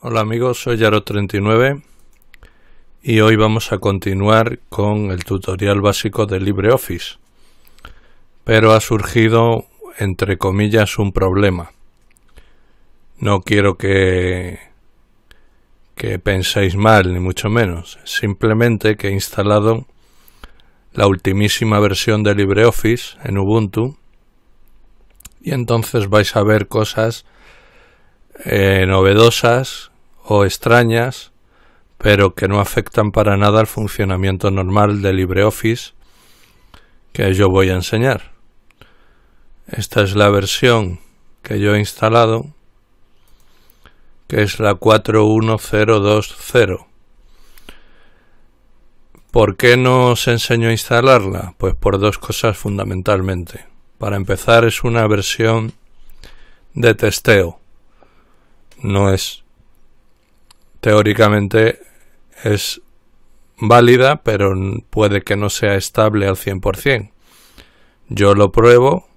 Hola amigos, soy Yaro39 y hoy vamos a continuar con el tutorial básico de LibreOffice. Pero ha surgido, entre comillas, un problema. No quiero que, que penséis mal, ni mucho menos. Simplemente que he instalado la ultimísima versión de LibreOffice en Ubuntu y entonces vais a ver cosas eh, novedosas o extrañas, pero que no afectan para nada al funcionamiento normal de LibreOffice que yo voy a enseñar. Esta es la versión que yo he instalado, que es la 41020. ¿Por qué no os enseño a instalarla? Pues por dos cosas fundamentalmente. Para empezar, es una versión de testeo no es teóricamente es válida, pero puede que no sea estable al 100%. Yo lo pruebo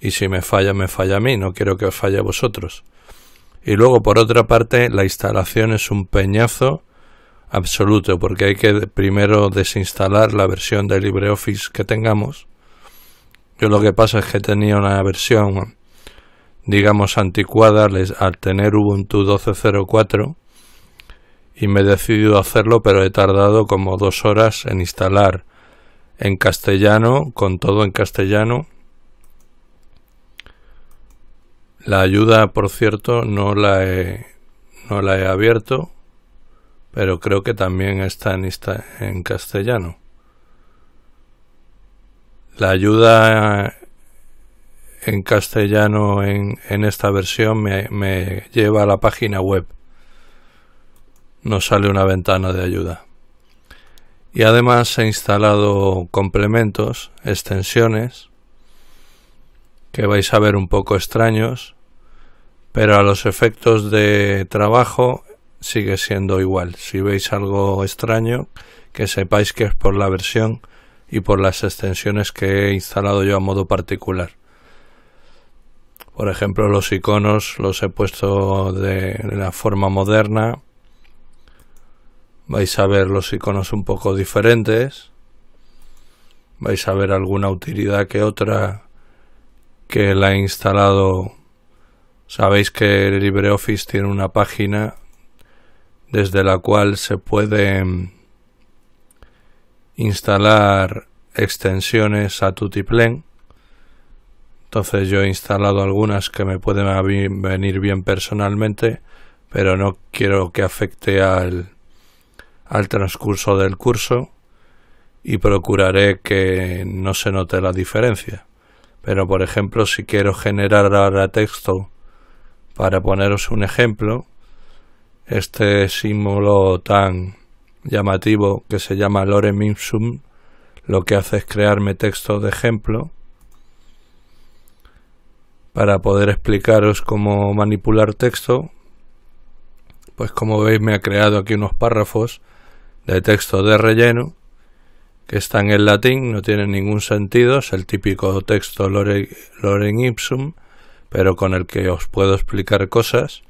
y si me falla, me falla a mí, no quiero que os falle a vosotros. Y luego, por otra parte, la instalación es un peñazo absoluto, porque hay que primero desinstalar la versión de LibreOffice que tengamos. Yo lo que pasa es que tenía una versión digamos, anticuada al tener Ubuntu 12.04 y me he decidido hacerlo, pero he tardado como dos horas en instalar en castellano, con todo en castellano. La ayuda, por cierto, no la he, no la he abierto, pero creo que también está en castellano. La ayuda en castellano en, esta versión me, me lleva a la página web. Nos sale una ventana de ayuda. Y además he instalado complementos, extensiones, que vais a ver un poco extraños, pero a los efectos de trabajo sigue siendo igual. Si veis algo extraño, que sepáis que es por la versión y por las extensiones que he instalado yo a modo particular. Por ejemplo, los iconos los he puesto de, la forma moderna. Vais a ver los iconos un poco diferentes. Vais a ver alguna utilidad que otra que la he instalado. Sabéis que LibreOffice tiene una página desde la cual se puede instalar extensiones a Tutiplen entonces yo he instalado algunas que me pueden venir bien personalmente, pero no quiero que afecte al, al transcurso del curso y procuraré que no se note la diferencia. Pero por ejemplo, si quiero generar ahora texto para poneros un ejemplo, este símbolo tan llamativo que se llama lorem ipsum, lo que hace es crearme texto de ejemplo para poder explicaros cómo manipular texto. Pues como veis me ha creado aquí unos párrafos de texto de relleno que están en latín, no tienen ningún sentido, es el típico texto lore, Ipsum, pero con el que os puedo explicar cosas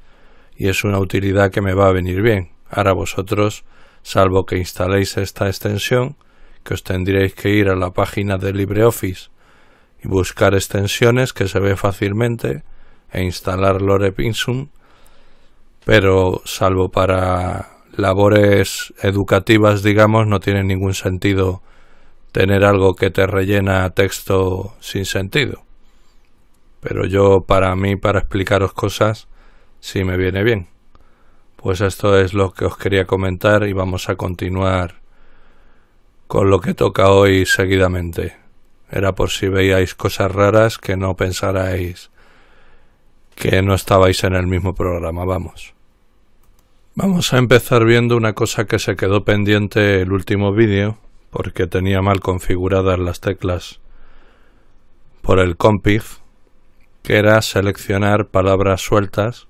y es una utilidad que me va a venir bien. Ahora vosotros, salvo que instaléis esta extensión, que os tendréis que ir a la página de LibreOffice buscar extensiones que se ve fácilmente e instalar Lore Pinsum, pero salvo para labores educativas, digamos, no tiene ningún sentido tener algo que te rellena texto sin sentido. Pero yo, para mí, para explicaros cosas, sí me viene bien. Pues esto es lo que os quería comentar y vamos a continuar con lo que toca hoy seguidamente. Era por si veíais cosas raras que no pensarais que no estabais en el mismo programa, vamos. Vamos a empezar viendo una cosa que se quedó pendiente el último vídeo, porque tenía mal configuradas las teclas por el compif, que era seleccionar palabras sueltas.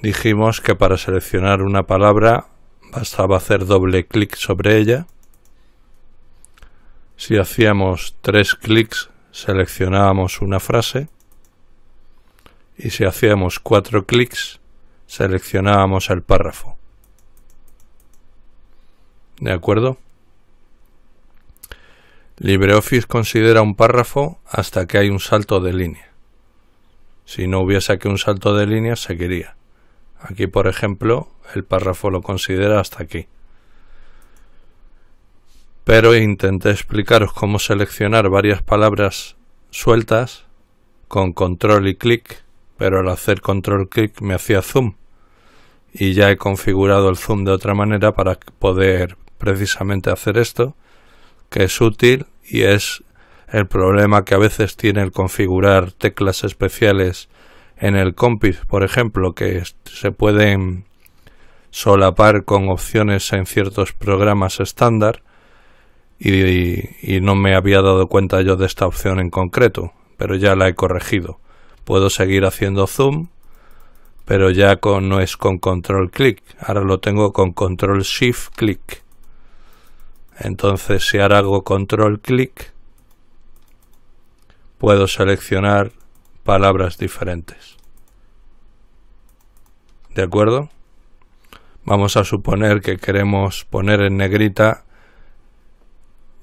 Dijimos que para seleccionar una palabra bastaba hacer doble clic sobre ella si hacíamos tres clics, seleccionábamos una frase y si hacíamos cuatro clics, seleccionábamos el párrafo. ¿De acuerdo? LibreOffice considera un párrafo hasta que hay un salto de línea. Si no hubiese aquí un salto de línea, seguiría. Aquí, por ejemplo, el párrafo lo considera hasta aquí pero intenté explicaros cómo seleccionar varias palabras sueltas con control y clic, pero al hacer control clic me hacía zoom y ya he configurado el zoom de otra manera para poder precisamente hacer esto, que es útil y es el problema que a veces tiene el configurar teclas especiales en el compis, por ejemplo, que se pueden solapar con opciones en ciertos programas estándar y, no me había dado cuenta yo de esta opción en concreto, pero ya la he corregido. Puedo seguir haciendo zoom, pero ya con, no es con control clic, ahora lo tengo con control shift clic. Entonces si ahora hago control clic, puedo seleccionar palabras diferentes. ¿De acuerdo? Vamos a suponer que queremos poner en negrita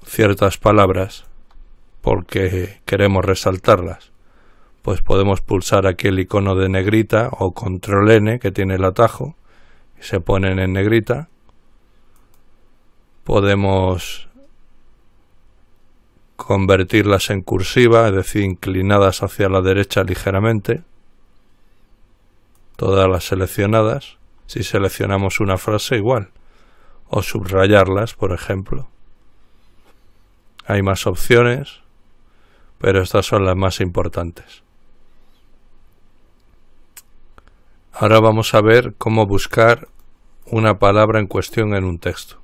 ciertas palabras porque queremos resaltarlas. Pues podemos pulsar aquí el icono de negrita o control N que tiene el atajo y se ponen en negrita. Podemos convertirlas en cursiva, es decir, inclinadas hacia la derecha ligeramente. Todas las seleccionadas. Si seleccionamos una frase igual. O subrayarlas, por ejemplo. Hay más opciones, pero estas son las más importantes. Ahora vamos a ver cómo buscar una palabra en cuestión en un texto.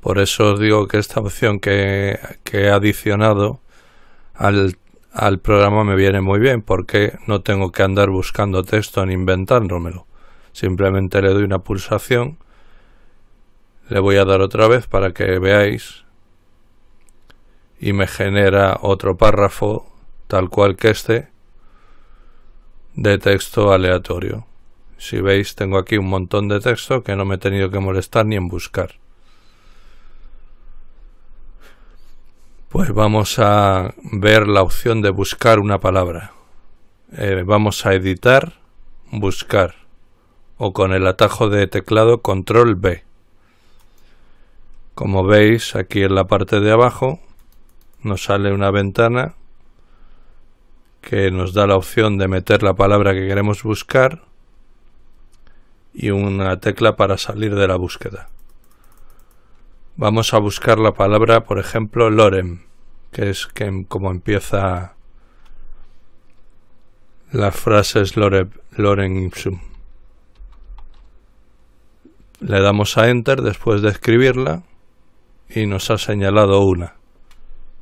Por eso os digo que esta opción que, he adicionado al, al programa me viene muy bien porque no tengo que andar buscando texto ni inventándomelo. Simplemente le doy una pulsación le voy a dar otra vez para que veáis y me genera otro párrafo, tal cual que este, de texto aleatorio. Si veis, tengo aquí un montón de texto que no me he tenido que molestar ni en buscar. Pues vamos a ver la opción de buscar una palabra. Eh, vamos a editar, buscar, o con el atajo de teclado control B. Como veis, aquí en la parte de abajo nos sale una ventana que nos da la opción de meter la palabra que queremos buscar y una tecla para salir de la búsqueda. Vamos a buscar la palabra, por ejemplo, lorem, que es que, em, como empieza la frase lorem ipsum. Le damos a enter después de escribirla y nos ha señalado una.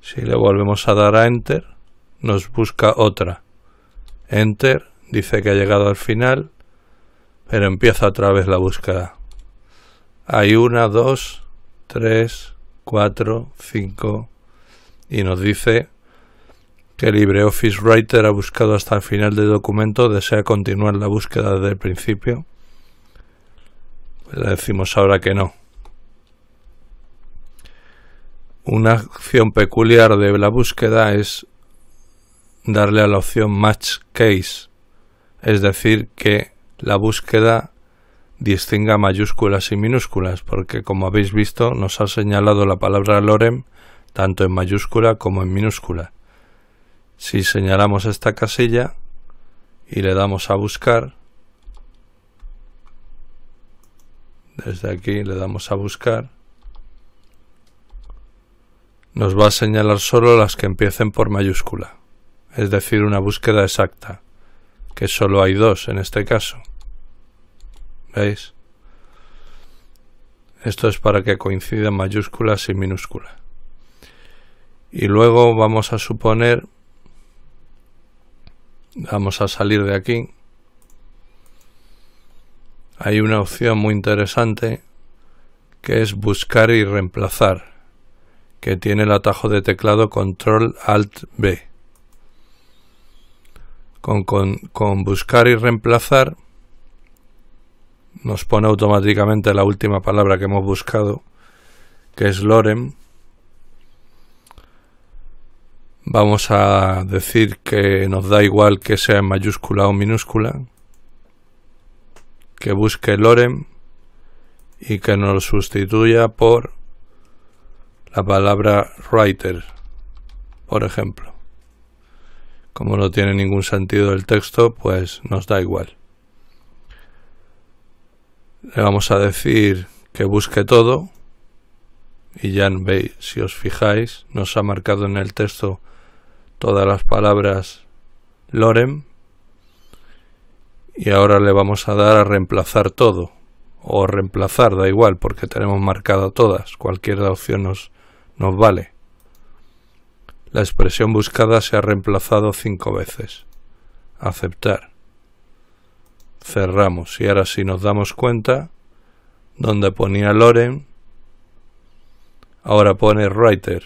Si le volvemos a dar a Enter, nos busca otra. Enter, dice que ha llegado al final, pero empieza otra vez la búsqueda. Hay una, dos, tres, cuatro, cinco, y nos dice que LibreOffice Writer ha buscado hasta el final del documento, desea continuar la búsqueda desde el principio. Pues le decimos ahora que no. Una acción peculiar de la búsqueda es darle a la opción Match Case, es decir, que la búsqueda distinga mayúsculas y minúsculas, porque como habéis visto nos ha señalado la palabra lorem tanto en mayúscula como en minúscula. Si señalamos esta casilla y le damos a buscar, desde aquí le damos a buscar, nos va a señalar solo las que empiecen por mayúscula, es decir, una búsqueda exacta, que solo hay dos en este caso. ¿Veis? Esto es para que coincidan mayúsculas y minúsculas. Y luego vamos a suponer, vamos a salir de aquí, hay una opción muy interesante que es buscar y reemplazar que tiene el atajo de teclado Control Alt B. Con, buscar y reemplazar nos pone automáticamente la última palabra que hemos buscado, que es Lorem. Vamos a decir que nos da igual que sea en mayúscula o minúscula, que busque Lorem y que nos sustituya por la palabra writer, por ejemplo. Como no tiene ningún sentido el texto, pues nos da igual. Le vamos a decir que busque todo y ya veis, si os fijáis, nos ha marcado en el texto todas las palabras lorem y ahora le vamos a dar a reemplazar todo o reemplazar, da igual, porque tenemos marcada todas, cualquier opción nos, nos vale. La expresión buscada se ha reemplazado cinco veces. Aceptar. Cerramos. Y ahora si nos damos cuenta, donde ponía Loren, ahora pone Writer.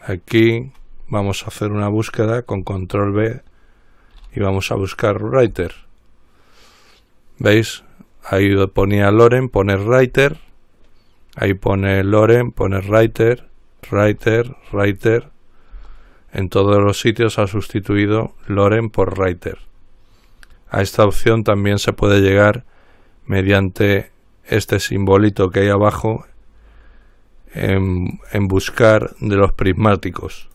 Aquí vamos a hacer una búsqueda con control B y vamos a buscar Writer. ¿Veis? Ahí ponía Loren, pone Writer Ahí pone Loren, pone Writer, Writer, Writer. En todos los sitios ha sustituido Loren por Writer. A esta opción también se puede llegar mediante este simbolito que hay abajo en, en buscar de los prismáticos.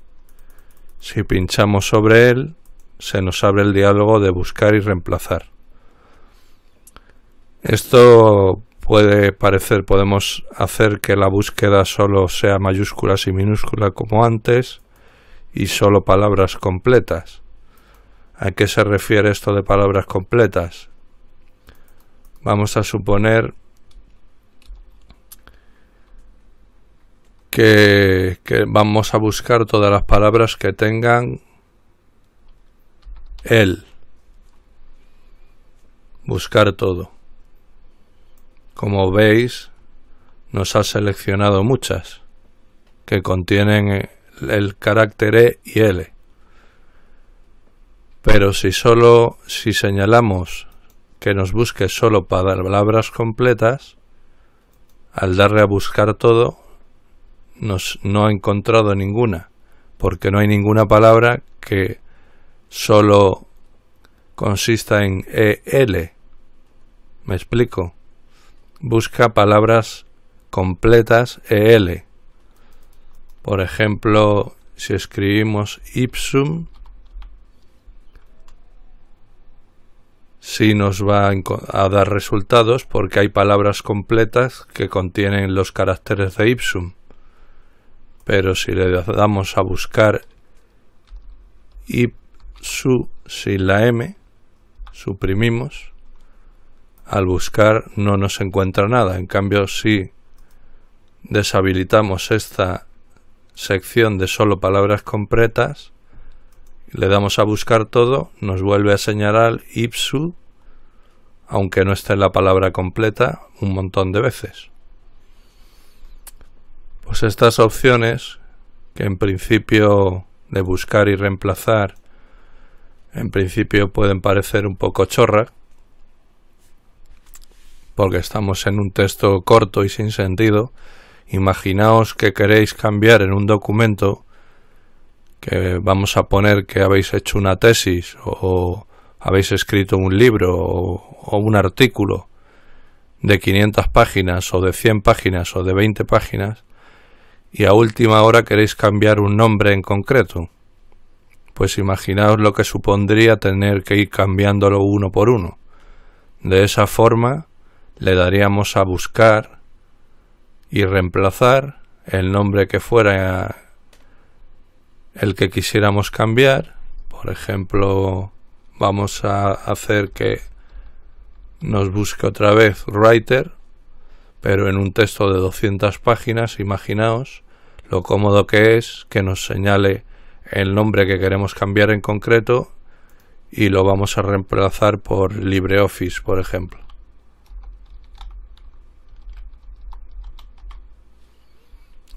Si pinchamos sobre él, se nos abre el diálogo de buscar y reemplazar. Esto puede parecer, podemos hacer que la búsqueda solo sea mayúsculas y minúsculas como antes y solo palabras completas. ¿A qué se refiere esto de palabras completas? Vamos a suponer que, vamos a buscar todas las palabras que tengan el. Buscar todo. Como veis, nos ha seleccionado muchas que contienen el carácter E y L. Pero si solo si señalamos que nos busque solo para palabras completas, al darle a buscar todo, nos, no ha encontrado ninguna, porque no hay ninguna palabra que solo consista en EL. ¿Me explico? busca palabras completas EL. Por ejemplo, si escribimos ipsum, sí nos va a dar resultados porque hay palabras completas que contienen los caracteres de ipsum. Pero si le damos a buscar ipsu sin la m, suprimimos al buscar no nos encuentra nada. En cambio, si deshabilitamos esta sección de solo palabras completas, le damos a buscar todo, nos vuelve a señalar ipsu, aunque no esté la palabra completa, un montón de veces. Pues estas opciones, que en principio de buscar y reemplazar, en principio pueden parecer un poco chorra, porque estamos en un texto corto y sin sentido, imaginaos que queréis cambiar en un documento que vamos a poner que habéis hecho una tesis o habéis escrito un libro o, un artículo de 500 páginas o de 100 páginas o de 20 páginas y a última hora queréis cambiar un nombre en concreto. Pues imaginaos lo que supondría tener que ir cambiándolo uno por uno. De esa forma, le daríamos a buscar y reemplazar el nombre que fuera el que quisiéramos cambiar. Por ejemplo, vamos a hacer que nos busque otra vez Writer, pero en un texto de 200 páginas, imaginaos lo cómodo que es que nos señale el nombre que queremos cambiar en concreto y lo vamos a reemplazar por LibreOffice, por ejemplo.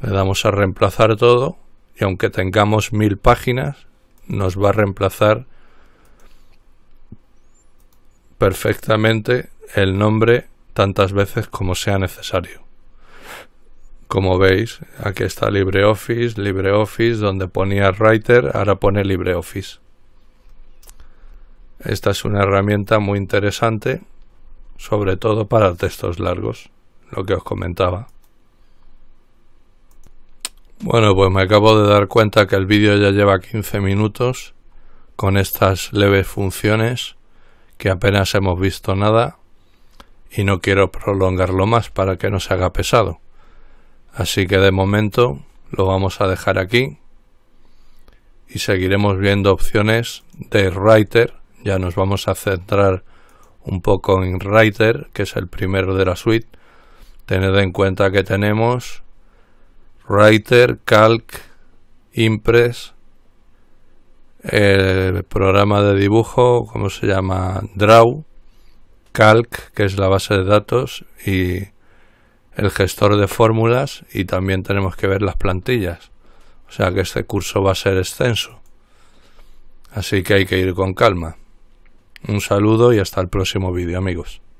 Le damos a reemplazar todo y aunque tengamos mil páginas, nos va a reemplazar perfectamente el nombre tantas veces como sea necesario. Como veis, aquí está LibreOffice, LibreOffice, donde ponía Writer, ahora pone LibreOffice. Esta es una herramienta muy interesante, sobre todo para textos largos, lo que os comentaba. Bueno, pues me acabo de dar cuenta que el vídeo ya lleva 15 minutos con estas leves funciones que apenas hemos visto nada y no quiero prolongarlo más para que no se haga pesado. Así que de momento lo vamos a dejar aquí y seguiremos viendo opciones de Writer. Ya nos vamos a centrar un poco en Writer, que es el primero de la suite. Tened en cuenta que tenemos Writer, Calc, Impress, el programa de dibujo, cómo se llama? Draw, Calc, que es la base de datos, y el gestor de fórmulas, y también tenemos que ver las plantillas. O sea que este curso va a ser extenso. Así que hay que ir con calma. Un saludo y hasta el próximo vídeo, amigos.